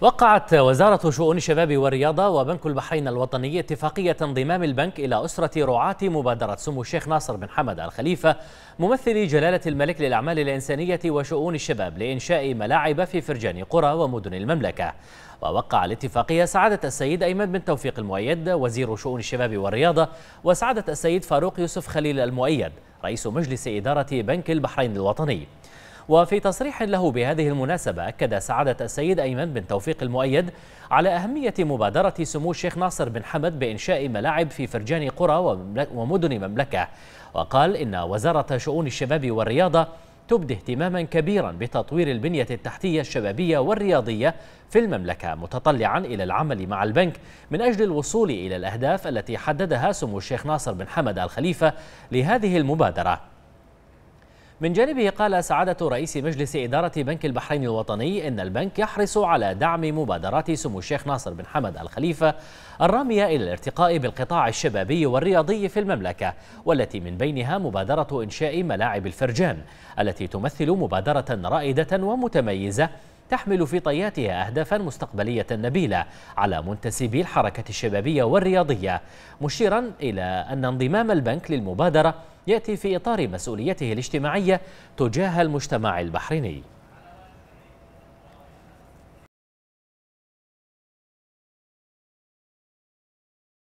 وقعت وزارة شؤون الشباب والرياضة وبنك البحرين الوطني اتفاقية انضمام البنك إلى أسرة رعاة مبادرة سمو الشيخ ناصر بن حمد الخليفة ممثل جلالة الملك للأعمال الإنسانية وشؤون الشباب لإنشاء ملاعب في فرجان قرى ومدن المملكة ووقع الاتفاقية سعادة السيد أيمن بن توفيق المؤيد وزير شؤون الشباب والرياضة وسعادة السيد فاروق يوسف خليل المؤيد رئيس مجلس إدارة بنك البحرين الوطني وفي تصريح له بهذه المناسبة أكد سعادة السيد أيمن بن توفيق المؤيد على أهمية مبادرة سمو الشيخ ناصر بن حمد بإنشاء ملاعب في فرجان قرى ومدن مملكة وقال إن وزارة شؤون الشباب والرياضة تبدي اهتماما كبيرا بتطوير البنية التحتية الشبابية والرياضية في المملكة متطلعا إلى العمل مع البنك من أجل الوصول إلى الأهداف التي حددها سمو الشيخ ناصر بن حمد الخليفة لهذه المبادرة من جانبه قال سعادة رئيس مجلس إدارة بنك البحرين الوطني إن البنك يحرص على دعم مبادرات سمو الشيخ ناصر بن حمد الخليفة الرامية إلى الارتقاء بالقطاع الشبابي والرياضي في المملكة والتي من بينها مبادرة إنشاء ملاعب الفرجان التي تمثل مبادرة رائدة ومتميزة تحمل في طياتها أهدافا مستقبلية نبيلة على منتسبي الحركة الشبابية والرياضية مشيرا إلى أن انضمام البنك للمبادرة يأتي في إطار مسؤوليته الاجتماعية تجاه المجتمع البحريني